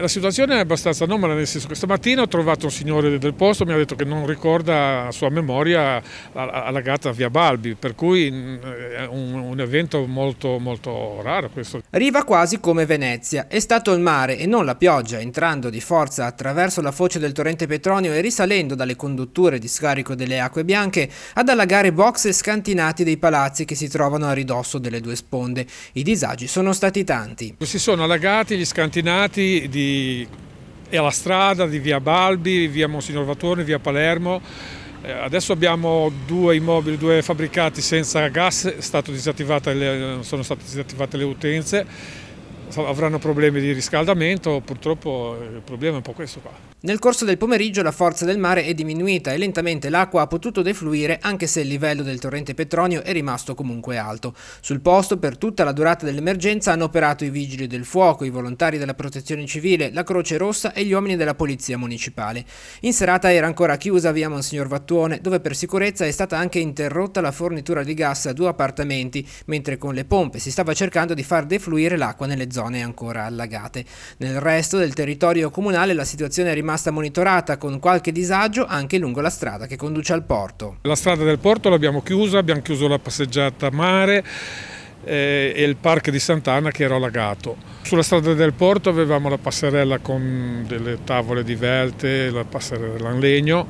la situazione è abbastanza anomala, nel senso che stamattina ho trovato un signore del posto, mi ha detto che non ricorda a sua memoria alla gatta via Balbi, per cui mm, è un, un evento molto, molto raro questo. Riva quasi come Venezia, è stato il mare e non la pioggia, entrando di forza attraverso la foce del torrente Petronio e risalendo dalle condutture di scarico delle acque bianche ad allagare box e scantinati dei palazzi che si trovano a ridosso delle due sponde. I disagi sono stati tanti. Si sono allagati gli scantinati di e alla strada di via Balbi, via Monsignor Vatorni, via Palermo. Eh, adesso abbiamo due immobili, due fabbricati senza gas, sono state disattivate le utenze avranno problemi di riscaldamento, purtroppo eh, il problema è un po' questo qua. Nel corso del pomeriggio la forza del mare è diminuita e lentamente l'acqua ha potuto defluire anche se il livello del torrente Petronio è rimasto comunque alto. Sul posto per tutta la durata dell'emergenza hanno operato i vigili del fuoco, i volontari della protezione civile, la Croce Rossa e gli uomini della polizia municipale. In serata era ancora chiusa via Monsignor Vattuone dove per sicurezza è stata anche interrotta la fornitura di gas a due appartamenti mentre con le pompe si stava cercando di far defluire l'acqua nelle zone zone ancora allagate. Nel resto del territorio comunale la situazione è rimasta monitorata con qualche disagio anche lungo la strada che conduce al porto. La strada del porto l'abbiamo chiusa, abbiamo chiuso la passeggiata mare eh, e il parco di Sant'Anna che era allagato. Sulla strada del porto avevamo la passerella con delle tavole di velte, la passerella in legno,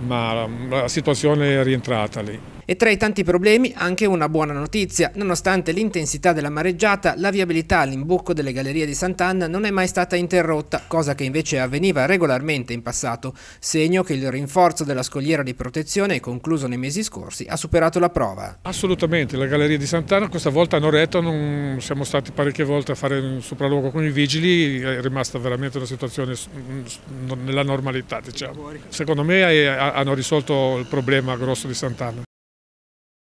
ma la situazione è rientrata lì. E tra i tanti problemi anche una buona notizia. Nonostante l'intensità della mareggiata, la viabilità all'imbocco delle gallerie di Sant'Anna non è mai stata interrotta, cosa che invece avveniva regolarmente in passato, segno che il rinforzo della scogliera di protezione concluso nei mesi scorsi ha superato la prova. Assolutamente, la galleria di Sant'Anna questa volta hanno retto, non siamo stati parecchie volte a fare un sopralluogo con i vigili, è rimasta veramente una situazione nella normalità. Diciamo. Secondo me eh, hanno risolto il problema grosso di Sant'Anna.